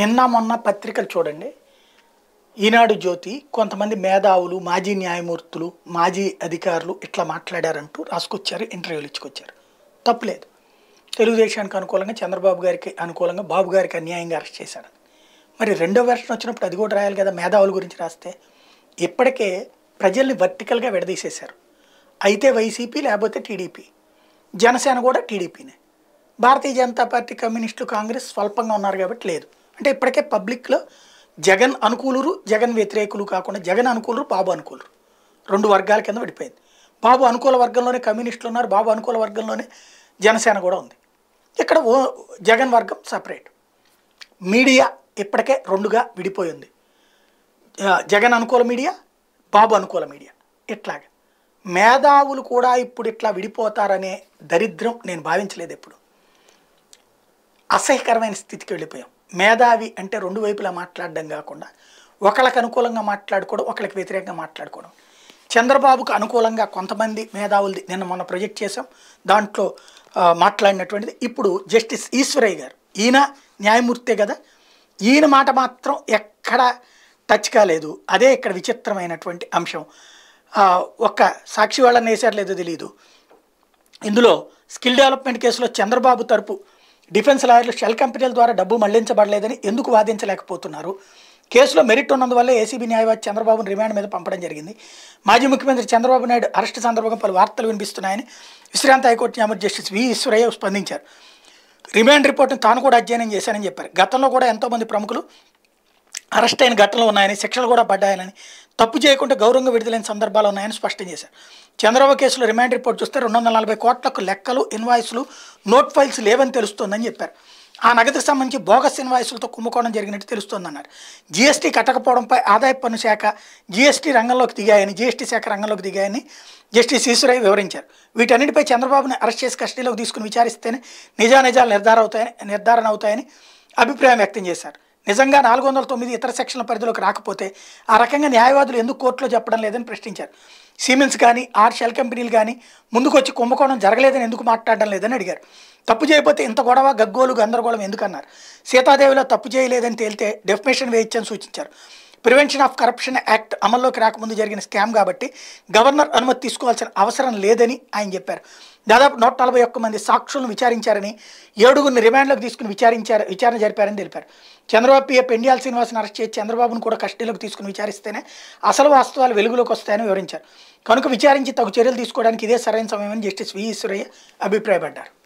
నిన్న మొన్న పత్రికలు చూడండి ఈనాడు జ్యోతి కొంతమంది మేధావులు మాజీ న్యాయమూర్తులు మాజీ అధికారులు ఇట్లా మాట్లాడారంటూ రాసుకొచ్చారు ఇంటర్వ్యూలు ఇచ్చుకొచ్చారు తప్పులేదు తెలుగుదేశానికి అనుకూలంగా చంద్రబాబు గారికి అనుకూలంగా బాబు గారికి అన్యాయంగా అరెస్ట్ చేశారు మరి రెండో వెర్షన్ వచ్చినప్పుడు అది కూడా రాయాలి కదా మేధావుల గురించి రాస్తే ఇప్పటికే ప్రజల్ని వర్టికల్గా విడదీసేశారు అయితే వైసీపీ లేకపోతే టీడీపీ జనసేన కూడా టీడీపీనే భారతీయ జనతా పార్టీ కమ్యూనిస్టులు కాంగ్రెస్ స్వల్పంగా ఉన్నారు కాబట్టి లేదు అంటే ఇప్పటికే పబ్లిక్లో జగన్ అనుకూలురు జగన్ వ్యతిరేకులు కాకుండా జగన్ అనుకూలరు బాబు అనుకూలరు రెండు వర్గాల కింద విడిపోయింది బాబు అనుకూల వర్గంలోనే కమ్యూనిస్టులు ఉన్నారు బాబు అనుకూల వర్గంలోనే జనసేన కూడా ఉంది ఇక్కడ ఓ జగన్ వర్గం సపరేట్ మీడియా ఇప్పటికే రెండుగా విడిపోయింది జగన్ అనుకూల మీడియా బాబు అనుకూల మీడియా ఇట్లాగ మేధావులు కూడా ఇప్పుడు ఇట్లా విడిపోతారనే దరిద్రం నేను భావించలేదు ఎప్పుడు అసహ్యకరమైన స్థితికి వెళ్ళిపోయాం మేధావి అంటే రెండు వైపులా మాట్లాడడం కాకుండా ఒకళ్ళకి అనుకూలంగా మాట్లాడుకోవడం ఒకళ్ళకి వ్యతిరేకంగా మాట్లాడుకోవడం చంద్రబాబుకు అనుకూలంగా కొంతమంది మేధావులది నిన్న మొన్న ప్రొజెక్ట్ చేసాం దాంట్లో మాట్లాడినటువంటిది ఇప్పుడు జస్టిస్ ఈశ్వరయ్య గారు ఈయన న్యాయమూర్తే కదా ఈయన మాట మాత్రం ఎక్కడ టచ్ కాలేదు అదే ఇక్కడ విచిత్రమైనటువంటి అంశం ఒక్క సాక్షి వాళ్ళని వేశారు లేదో తెలియదు ఇందులో స్కిల్ డెవలప్మెంట్ కేసులో చంద్రబాబు తరపు డిఫెన్స్ లాయర్లు షెల్ కంపెనీల ద్వారా డబ్బు మళ్లించబడలేదని ఎందుకు వాదించలేకపోతున్నారు కేసులో మెరిట్ ఉన్నందువల్ల ఏసీబీ న్యాయవాది చంద్రబాబును రిమాండ్ మీద పంపడం జరిగింది మాజీ ముఖ్యమంత్రి చంద్రబాబు నాయుడు అరెస్ట్ సందర్భంగా పలు వార్తలు వినిపిస్తున్నాయని విశ్రాంత హైకోర్టు న్యాయమూర్తి జస్టిస్ వి ఈశ్వరయ్య స్పందించారు రిమాండ్ రిపోర్ట్ను తాను కూడా అధ్యయనం చేశానని చెప్పారు గతంలో కూడా ఎంతోమంది ప్రముఖులు అరెస్ట్ అయిన ఘటనలు ఉన్నాయని శిక్షలు కూడా పడ్డాయని తప్పు చేయకుండా గౌరవంగా విడుదలైన సందర్భాలు ఉన్నాయని స్పష్టం చేశారు చంద్రబాబు కేసులో రిమాండ్ రిపోర్ట్ చూస్తే రెండు వందల నలభై కోట్లకు లెక్కలు ఇన్వాయిస్లు నోట్ ఫైల్స్ లేవని తెలుస్తోందని చెప్పారు ఆ నగదుకు సంబంధించి బోగస్ ఇన్వాయిస్లతో కుంభకోణం జరిగినట్టు తెలుస్తోందన్నారు జీఎస్టీ కట్టకపోవడంపై ఆదాయ పన్ను శాఖ జీఎస్టీ రంగంలోకి దిగాయని జీఎస్టీ శాఖ రంగంలోకి దిగాయని జస్టిస్ ఈశ్వరయ్య వివరించారు వీటన్నిటిపై చంద్రబాబుని అరెస్ట్ చేసి కస్టడీలోకి తీసుకుని విచారిస్తేనే నిజానిజాలు నిర్ధారణ అవుతాయని నిర్ధారణ అవుతాయని అభిప్రాయం వ్యక్తం చేశారు నిజంగా నాలుగు వందల తొమ్మిది ఇతర సెక్షన్ల పరిధిలోకి రాకపోతే ఆ రకంగా న్యాయవాదులు ఎందుకు కోర్టులో చెప్పడం లేదని ప్రశ్నించారు సిమెంట్స్ కానీ ఆర్ షెల్ కంపెనీలు కానీ ముందుకొచ్చి కుంభకోణం జరగలేదని ఎందుకు మాట్లాడడం లేదని అడిగారు తప్పు చేయకపోతే ఇంత గొడవ గగ్గోలు గందరగోళం ఎందుకన్నారు సీతాదేవిలో తప్పు చేయలేదని తేలితే డెఫినేషన్ వేయించని సూచించారు ప్రివెన్షన్ ఆఫ్ కరప్షన్ యాక్ట్ అమల్లోకి రాకముందు జరిగిన స్కామ్ కాబట్టి గవర్నర్ అనుమతి తీసుకోవాల్సిన అవసరం లేదని ఆయన చెప్పారు దాదాపు నూట నలభై ఒక్క మంది సాక్షులను విచారించారని ఏడుగురిని రిమాండ్లోకి తీసుకుని విచారించారు విచారణ జరిపారని తెలిపారు చంద్రబాబు పిఏ పెండియాల శ్రీనివాసన్ అరెస్ట్ చేసి చంద్రబాబును కూడా కస్టడీలోకి తీసుకుని విచారిస్తేనే అసలు వాస్తవాలు వెలుగులోకి వస్తాయని వివరించారు కనుక విచారించి తగు చర్యలు తీసుకోవడానికి ఇదే సరైన సమయమని జస్టిస్ వి అభిప్రాయపడ్డారు